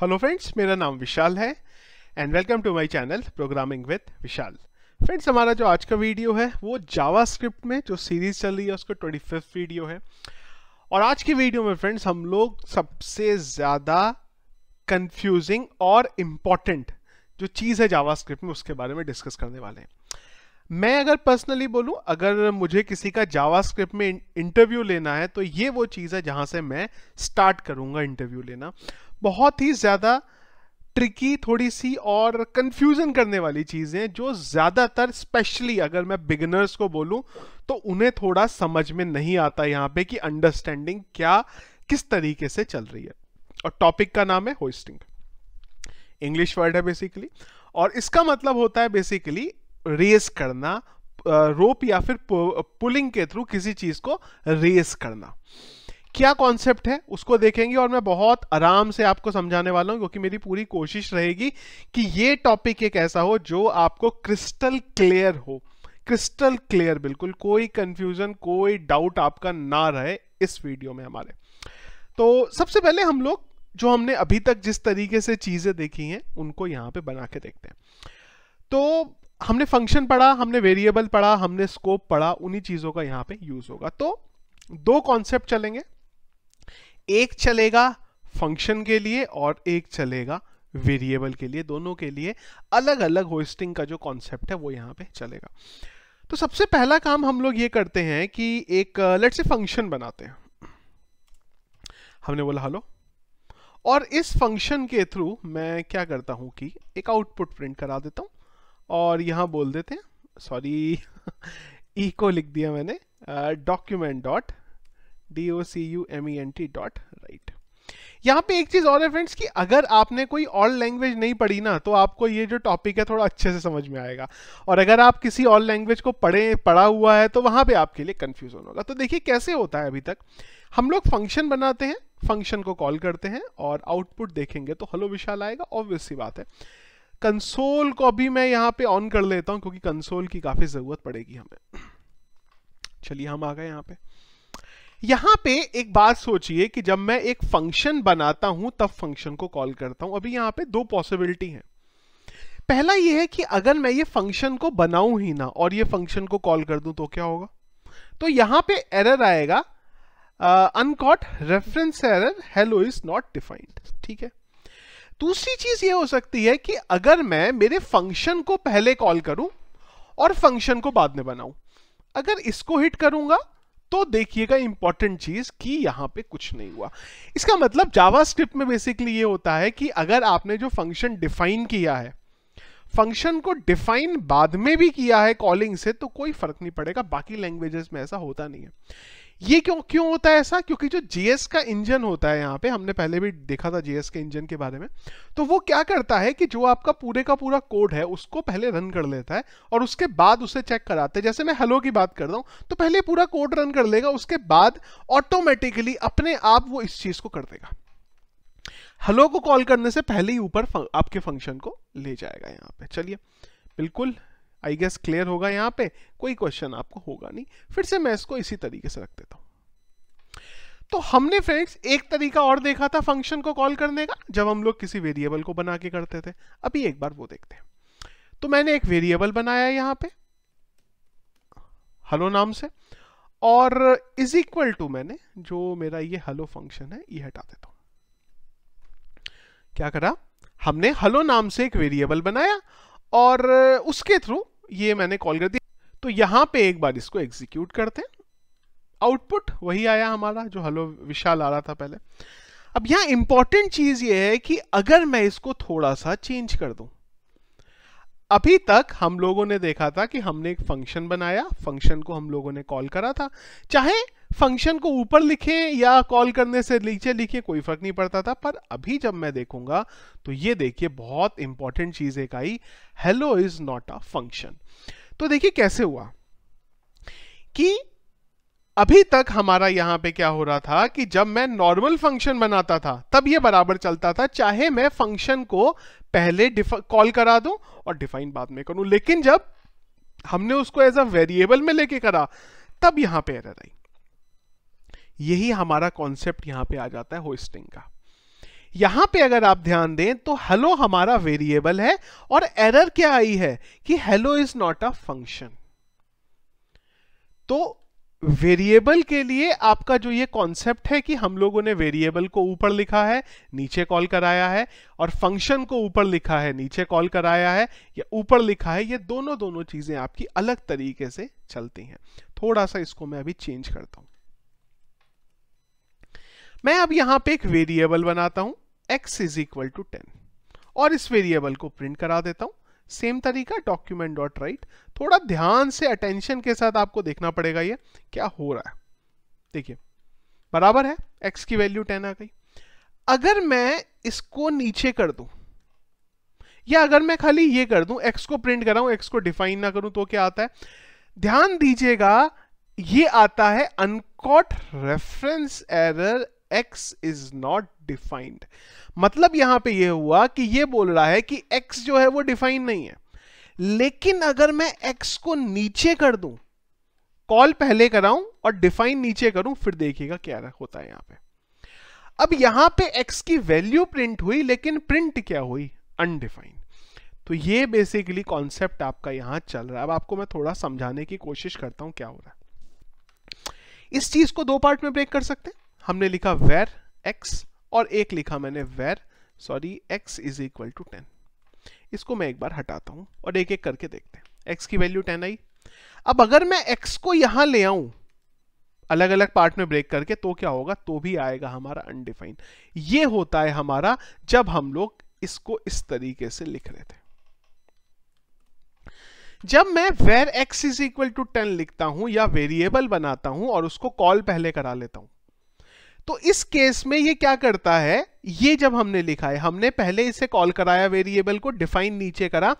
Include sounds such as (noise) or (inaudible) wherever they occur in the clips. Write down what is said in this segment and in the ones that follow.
hello friends मेरा नाम विशाल है and welcome to my channel programming with Vishal friends हमारा जो आज का वीडियो है वो जावास्क्रिप्ट में जो सीरीज़ चल रही है उसका ट्वेंटी फिफ्थ वीडियो है और आज की वीडियो में फ्रेंड्स हम लोग सबसे ज़्यादा कंफ्यूजिंग और इम्पॉर्टेंट जो चीज़ है जावा में उसके बारे में डिस्कस करने वाले हैं मैं अगर पर्सनली बोलूं अगर मुझे किसी का जावास्क्रिप्ट में इंटरव्यू लेना है तो ये वो चीज़ है जहां से मैं स्टार्ट करूंगा इंटरव्यू लेना बहुत ही ज़्यादा ट्रिकी थोड़ी सी और कंफ्यूजन करने वाली चीज़ें जो ज़्यादातर स्पेशली अगर मैं बिगनर्स को बोलूँ तो उन्हें थोड़ा समझ में नहीं आता यहाँ पे कि अंडरस्टैंडिंग क्या किस तरीके से चल रही है और टॉपिक का नाम है होस्टिंग इंग्लिश वर्ड है बेसिकली और इसका मतलब होता है बेसिकली रेस करना रोप या फिर पुलिंग के थ्रू किसी चीज को रेस करना क्या कॉन्सेप्ट है उसको देखेंगे और मैं बहुत आराम से आपको समझाने वाला हूं क्योंकि मेरी पूरी कोशिश रहेगी कि ये टॉपिक एक ऐसा हो जो आपको क्रिस्टल क्लियर हो क्रिस्टल क्लियर बिल्कुल कोई कंफ्यूजन कोई डाउट आपका ना रहे इस वीडियो में हमारे तो सबसे पहले हम लोग जो हमने अभी तक जिस तरीके से चीजें देखी हैं उनको यहां पे बना के देखते हैं तो हमने फंक्शन पढ़ा हमने वेरिएबल पढ़ा हमने स्कोप पढ़ा उन्हीं चीज़ों का यहां पे यूज़ होगा तो दो कॉन्सेप्ट चलेंगे एक चलेगा फंक्शन के लिए और एक चलेगा वेरिएबल के लिए दोनों के लिए अलग अलग होस्टिंग का जो कॉन्सेप्ट है वो यहां पे चलेगा तो सबसे पहला काम हम लोग ये करते हैं कि एक लेट से फंक्शन बनाते हैं हमने बोला हलो और इस फंक्शन के थ्रू मैं क्या करता हूं कि एक आउटपुट प्रिंट करा देता हूं और यहाँ बोल देते हैं सॉरी ई (laughs) e को लिख दिया मैंने document dot D O C U M E N T dot write यहाँ पे एक चीज़ और है फ्रेंड्स कि अगर आपने कोई और लैंग्वेज नहीं पढ़ी ना तो आपको ये जो टॉपिक है थोड़ा अच्छे से समझ में आएगा और अगर आप किसी और लैंग्वेज को पढ़े पढ़ा हुआ है तो वहां पे आपके लिए कंफ्यूजन होगा तो देखिए कैसे होता है अभी तक हम लोग फंक्शन बनाते हैं फंक्शन को कॉल करते हैं और आउटपुट देखेंगे तो हेलो विशाल आएगा ऑब्वियस सी बात है कंसोल को भी मैं यहाँ पे ऑन कर लेता हूँ क्योंकि कंसोल की काफ़ी ज़रूरत पड़ेगी हमें चलिए हम आ गए यहाँ पे यहाँ पे एक बात सोचिए कि जब मैं एक फंक्शन बनाता हूं तब फंक्शन को कॉल करता हूं अभी यहाँ पे दो पॉसिबिलिटी हैं पहला ये है कि अगर मैं ये फंक्शन को बनाऊं ही ना और ये फंक्शन को कॉल कर दूं तो क्या होगा तो यहां पे एरर आएगा uncaught reference error hello is not defined ठीक है दूसरी चीज ये हो सकती है कि अगर मैं मेरे फंक्शन को पहले कॉल करूं और फंक्शन को बाद में बनाऊं अगर इसको हिट करूंगा तो देखिएगा इंपॉर्टेंट चीज कि यहां पे कुछ नहीं हुआ इसका मतलब जावा स्क्रिप्ट में बेसिकली ये होता है कि अगर आपने जो फंक्शन डिफाइन किया है फंक्शन को डिफाइन बाद में भी किया है कॉलिंग से तो कोई फर्क नहीं पड़ेगा बाकी लैंग्वेजेस में ऐसा होता नहीं है ये क्यों क्यों होता है ऐसा क्योंकि जो जीएस का इंजन होता है यहाँ पे हमने पहले भी देखा था जीएस के इंजन के बारे में तो वो क्या करता है कि जो आपका पूरे का पूरा कोड है उसको पहले रन कर लेता है और उसके बाद उसे चेक कराते हैं जैसे मैं हेलो की बात कर रहा हूँ तो पहले पूरा कोड रन कर लेगा उसके बाद ऑटोमेटिकली अपने आप वो इस चीज़ को कर देगा हेलो को कॉल करने से पहले ही ऊपर आपके फंक्शन को ले जाएगा यहाँ पे चलिए बिल्कुल आई गेस क्लियर होगा यहाँ पे कोई क्वेश्चन आपको होगा नहीं फिर से मैं इसको इसी तरीके से रख देता हूँ तो हमने फ्रेंड्स एक तरीका और देखा था फंक्शन को कॉल करने का जब हम लोग किसी वेरिएबल को बना के करते थे अभी एक बार वो देखते हैं तो मैंने एक वेरिएबल बनाया यहां पे हेलो नाम से और इज इक्वल टू मैंने जो मेरा ये हेलो फंक्शन है ये हटा देता हूं क्या करा हमने हेलो नाम से एक वेरिएबल बनाया और उसके थ्रू ये मैंने कॉल कर दिया तो यहाँ पे एक बार इसको एग्जीक्यूट करते हैं आउटपुट वही आया हमारा जो हलो विशाल आ रहा था पहले अब यहाँ इंपॉर्टेंट चीज ये है कि अगर मैं इसको थोड़ा सा चेंज कर दूं अभी तक हम लोगों ने देखा था कि हमने एक फंक्शन बनाया फंक्शन को हम लोगों ने कॉल करा था चाहे फंक्शन को ऊपर लिखें या कॉल करने से नीचे लिखें कोई फर्क नहीं पड़ता था पर अभी जब मैं देखूंगा तो ये देखिए बहुत इंपॉर्टेंट चीज एक आई hello is not a function तो देखिए कैसे हुआ कि अभी तक हमारा यहां पे क्या हो रहा था कि जब मैं नॉर्मल फंक्शन बनाता था तब ये बराबर चलता था चाहे मैं फंक्शन को पहले कॉल करा दूं और डिफाइन बाद में करूं लेकिन जब हमने उसको एज अ वेरिएबल में लेके करा तब यहां पे एरर आई यही हमारा कॉन्सेप्ट यहाँ पे आ जाता है होस्टिंग का यहां पे अगर आप ध्यान दें तो हेलो हमारा वेरिएबल है और एरर क्या आई है कि hello is not a function तो वेरिएबल के लिए आपका जो ये कॉन्सेप्ट है कि हम लोगों ने वेरिएबल को ऊपर लिखा है नीचे कॉल कराया है और फंक्शन को ऊपर लिखा है नीचे कॉल कराया है या ऊपर लिखा है ये दोनों दोनों चीजें आपकी अलग तरीके से चलती हैं थोड़ा सा इसको मैं अभी चेंज करता हूं मैं अब यहां पे एक वेरिएबल बनाता हूं x is equal to ten और इस वेरिएबल को प्रिंट करा देता हूं सेम तरीका डॉक्यूमेंट डॉट राइट थोड़ा ध्यान से अटेंशन के साथ आपको देखना पड़ेगा ये क्या हो रहा है देखिए बराबर है x की वैल्यू टेन आ गई अगर मैं इसको नीचे कर दूं या अगर मैं खाली ये कर दूं x को प्रिंट कराऊं x को डिफाइन ना करूं तो क्या आता है ध्यान दीजिएगा ये आता है uncaught reference error x is not defined मतलब यहां पे यह हुआ कि यह बोल रहा है कि x जो है वो डिफाइंड नहीं है लेकिन अगर मैं x को नीचे कर दूं कॉल पहले कराऊं और डिफाइन नीचे करूं फिर देखिएगा क्या होता है यहां पे अब यहां पे x की वैल्यू प्रिंट हुई लेकिन प्रिंट क्या हुई अनडिफाइंड तो ये बेसिकली कॉन्सेप्ट आपका यहां चल रहा है अब आपको मैं थोड़ा समझाने की कोशिश करता हूं क्या हो रहा है इस चीज को दो पार्ट में ब्रेक कर सकते हैं हमने लिखा वेर एक्स और एक लिखा मैंने var sorry x is equal to ten इसको मैं एक बार हटाता हूं और एक एक करके देखते हैं एक्स की वैल्यू टेन आई अब अगर मैं एक्स को यहां ले आऊं अलग अलग पार्ट में ब्रेक करके तो क्या होगा तो भी आएगा हमारा अनडिफाइन ये होता है हमारा जब हम लोग इसको इस तरीके से लिख रहे थे जब मैं var x is equal to ten लिखता हूं या वेरिएबल बनाता हूं और उसको कॉल पहले करा लेता हूं तो इस केस में ये क्या करता है ये जब हमने लिखा है हमने पहले इसे कॉल कराया वेरिएबल को डिफाइन नीचे करा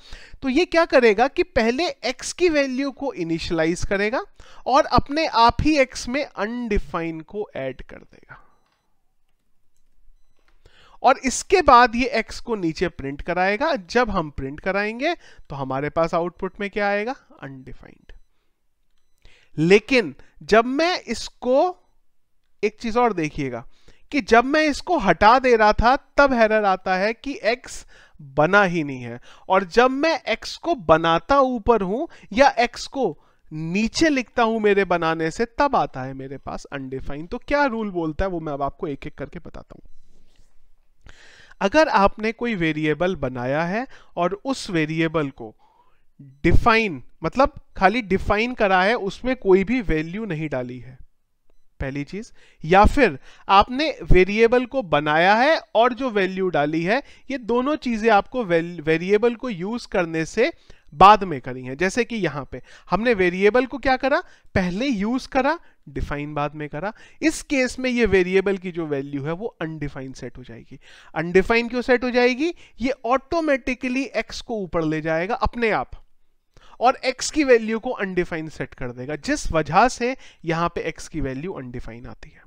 तो ये क्या करेगा कि पहले x की वैल्यू को इनिशियलाइज करेगा और अपने आप ही x में अनडिफाइन को ऐड कर देगा और इसके बाद ये x को नीचे प्रिंट कराएगा जब हम प्रिंट कराएंगे तो हमारे पास आउटपुट में क्या आएगा अनडिफाइंड लेकिन जब मैं इसको एक चीज और देखिएगा कि जब मैं इसको हटा दे रहा था तब हैरर आता है कि x बना ही नहीं है और जब मैं x को बनाता ऊपर हूं या x को नीचे लिखता हूं मेरे बनाने से तब आता है मेरे पास अनडिफाइन तो क्या रूल बोलता है वो मैं अब आपको एक एक करके बताता हूं अगर आपने कोई वेरिएबल बनाया है और उस वेरिएबल को डिफाइन मतलब खाली डिफाइन करा है उसमें कोई भी वैल्यू नहीं डाली है पहली चीज या फिर आपने वेरिएबल को बनाया है और जो वैल्यू डाली है ये दोनों चीजें आपको वेरिएबल को यूज करने से बाद में करी है जैसे कि यहां पे हमने वेरिएबल को क्या करा पहले यूज करा डिफाइन बाद में करा इस केस में ये वेरिएबल की जो वैल्यू है वो अनडिफाइन सेट हो जाएगी अनडिफाइन क्यों सेट हो जाएगी ये ऑटोमेटिकली एक्स को ऊपर ले जाएगा अपने आप और x की वैल्यू को अनडिफाइन सेट कर देगा जिस वजह से यहां पे x की वैल्यू अनडिफाइन आती है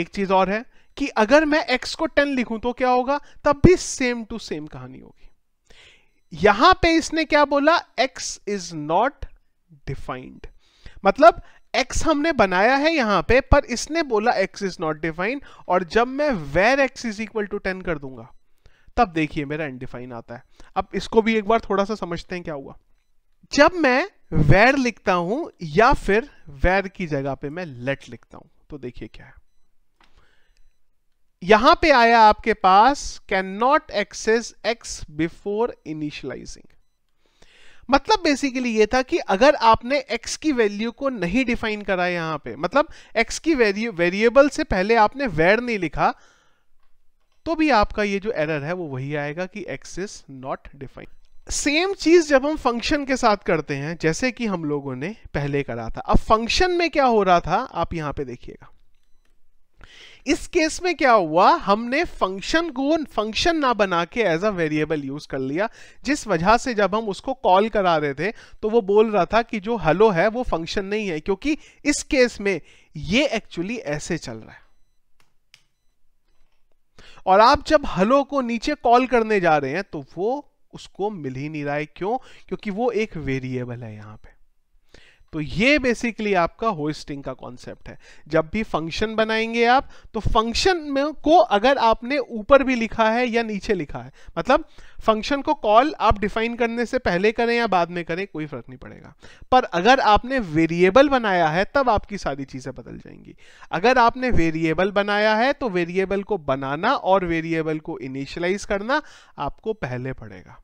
एक चीज और है कि अगर मैं x को 10 लिखूं तो क्या होगा तब भी सेम टू सेम कहानी होगी यहां पे इसने क्या बोला x इज नॉट डिफाइंड मतलब x हमने बनाया है यहां पे पर इसने बोला x इज नॉट डिफाइंड और जब मैं var x is equal to ten कर दूंगा तब देखिए मेरा अनडिफाइन आता है अब इसको भी एक बार थोड़ा सा समझते हैं क्या हुआ जब मैं वैर लिखता हूं या फिर वैर की जगह पे मैं लेट लिखता हूं तो देखिए क्या है यहां पे आया आपके पास can not access x before initializing मतलब बेसिकली ये था कि अगर आपने एक्स की वैल्यू को नहीं डिफाइन करा यहां पे मतलब एक्स की वैल्यू वेरिएबल से पहले आपने वैर नहीं लिखा तो भी आपका ये जो एरर है वो वही आएगा कि x is not define same चीज जब हम फंक्शन के साथ करते हैं जैसे कि हम लोगों ने पहले करा था अब फंक्शन में क्या हो रहा था आप यहां पे देखिएगा इस केस में क्या हुआ हमने फंक्शन को फंक्शन ना बना के एज अ वेरिएबल यूज कर लिया जिस वजह से जब हम उसको कॉल करा रहे थे तो वो बोल रहा था कि जो हेलो है वो फंक्शन नहीं है क्योंकि इस केस में ये एक्चुअली ऐसे चल रहा है और आप जब हेलो को नीचे कॉल करने जा रहे हैं तो वो उसको मिल ही नहीं रहा है क्यों क्योंकि वो एक वेरिएबल है यहाँ पे तो ये बेसिकली आपका होस्टिंग का कॉन्सेप्ट है जब भी फंक्शन बनाएंगे आप तो फंक्शन में को अगर आपने ऊपर भी लिखा है या नीचे लिखा है मतलब फंक्शन को कॉल आप डिफाइन करने से पहले करें या बाद में करें कोई फर्क नहीं पड़ेगा पर अगर आपने वेरिएबल बनाया है तब आपकी सारी चीजें बदल जाएंगी अगर आपने वेरिएबल बनाया है तो वेरिएबल को बनाना और वेरिएबल को इनिशियलाइज करना आपको पहले पड़ेगा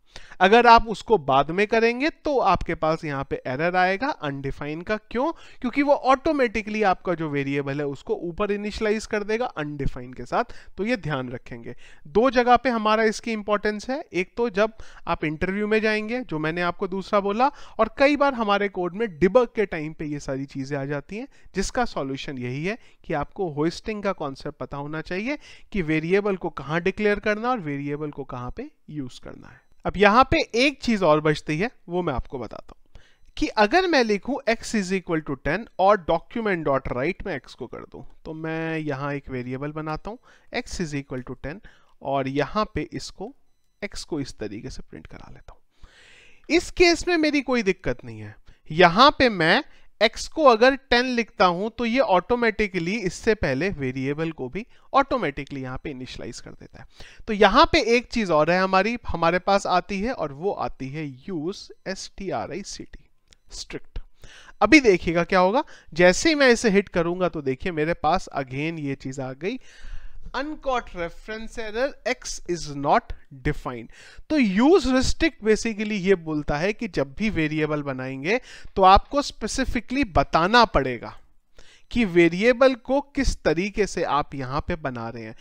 अगर आप उसको बाद में करेंगे तो आपके पास यहाँ पे एरर आएगा अनडिफाइन का क्यों क्योंकि वो ऑटोमेटिकली आपका जो वेरिएबल है उसको ऊपर इनिशलाइज कर देगा अनडिफाइन के साथ तो ये ध्यान रखेंगे दो जगह पे हमारा इसकी इंपॉर्टेंस है एक तो जब आप इंटरव्यू में जाएंगे जो मैंने आपको दूसरा बोला और कई बार हमारे कोड में डिबक के टाइम पे ये सारी चीज़ें आ जाती हैं जिसका सोल्यूशन यही है कि आपको होस्टिंग का कॉन्सेप्ट पता होना चाहिए कि वेरिएबल को कहाँ डिक्लेयर करना और वेरिएबल को कहाँ पे यूज़ करना है अब यहां पे एक चीज और बचती है वो मैं आपको बताता हूं कि अगर मैं लिखूं x is equal to ten और डॉक्यूमेंट डॉट राइट में x को कर दूं तो मैं यहां एक वेरिएबल बनाता हूं x is equal to ten और यहां पे इसको x को इस तरीके से प्रिंट करा लेता हूं इस केस में मेरी कोई दिक्कत नहीं है यहां पे मैं x को अगर 10 लिखता हूं तो ये ऑटोमेटिकली इससे पहले वेरिएबल को भी ऑटोमेटिकली यहां पे इनिशलाइज कर देता है तो यहां पे एक चीज और है हमारी हमारे पास आती है और वो आती है use S T R I C T strict अभी देखिएगा क्या होगा जैसे ही मैं इसे हिट करूंगा तो देखिए मेरे पास अगेन ये चीज आ गई uncaught reference error x is not defined तो यूज रिस्ट्रिक्ट बेसिकली ये बोलता है कि जब भी वेरिएबल बनाएंगे तो आपको स्पेसिफिकली बताना पड़ेगा कि वेरिएबल को किस तरीके से आप यहां पे बना रहे हैं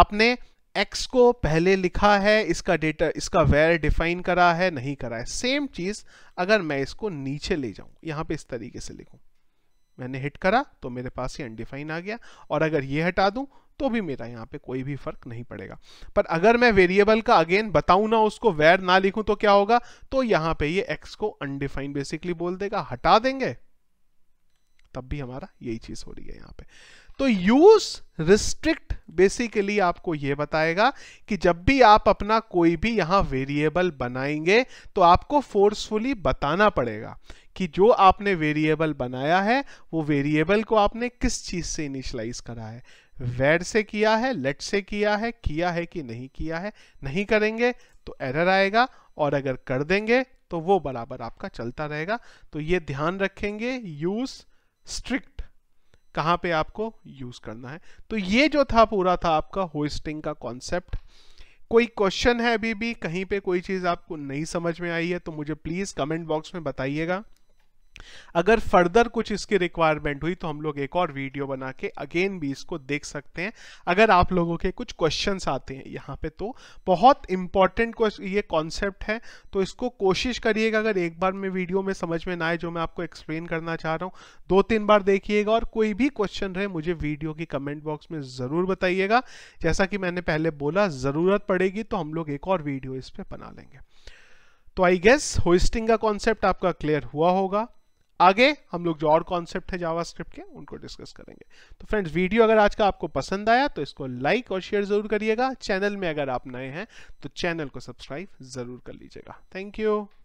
आपने x को पहले लिखा है इसका डेटा इसका वेयर डिफाइन करा है नहीं करा है सेम चीज अगर मैं इसको नीचे ले जाऊं यहां पे इस तरीके से लिखूं मैंने हिट करा तो मेरे पास ये अनडिफाइन आ गया और अगर ये हटा दूं तो भी मेरा यहाँ पे कोई भी फर्क नहीं पड़ेगा पर अगर मैं वेरिएबल का अगेन बताऊँ ना उसको वैर ना लिखूँ तो क्या होगा तो यहाँ पे ये एक्स को अनडिफाइंड बेसिकली बोल देगा हटा देंगे तब भी हमारा यही चीज हो रही है यहाँ पे तो यूज रिस्ट्रिक्ट बेसिकली आपको यह बताएगा कि जब भी आप अपना कोई भी यहां वेरिएबल बनाएंगे तो आपको फोर्सफुली बताना पड़ेगा कि जो आपने वेरिएबल बनाया है वो वेरिएबल को आपने किस चीज से इनिशलाइज करा है वेर से किया है लेट से किया है किया है कि नहीं किया है नहीं करेंगे तो एरर आएगा और अगर कर देंगे तो वो बराबर आपका चलता रहेगा तो ये ध्यान रखेंगे यूज स्ट्रिक्ट कहाँ पे आपको यूज करना है तो ये जो था पूरा था आपका होस्टिंग का कॉन्सेप्ट कोई क्वेश्चन है अभी भी कहीं पे कोई चीज़ आपको नहीं समझ में आई है तो मुझे प्लीज़ कमेंट बॉक्स में बताइएगा अगर फर्दर कुछ इसकी रिक्वायरमेंट हुई तो हम लोग एक और वीडियो बना के अगेन भी इसको देख सकते हैं अगर आप लोगों के कुछ क्वेश्चन आते हैं यहाँ पे तो बहुत इंपॉर्टेंट ये कॉन्सेप्ट है तो इसको कोशिश करिएगा अगर एक बार में वीडियो में समझ में ना आए जो मैं आपको एक्सप्लेन करना चाह रहा हूँ दो तीन बार देखिएगा और कोई भी क्वेश्चन रहे मुझे वीडियो की कमेंट बॉक्स में ज़रूर बताइएगा जैसा कि मैंने पहले बोला ज़रूरत पड़ेगी तो हम लोग एक और वीडियो इस पर बना लेंगे तो आई गेस होस्टिंग का कॉन्सेप्ट आपका क्लियर हुआ होगा आगे हम लोग जो और कॉन्सेप्ट है जावास्क्रिप्ट के उनको डिस्कस करेंगे तो फ्रेंड्स वीडियो अगर आज का आपको पसंद आया तो इसको लाइक और शेयर ज़रूर करिएगा चैनल में अगर आप नए हैं तो चैनल को सब्सक्राइब ज़रूर कर लीजिएगा थैंक यू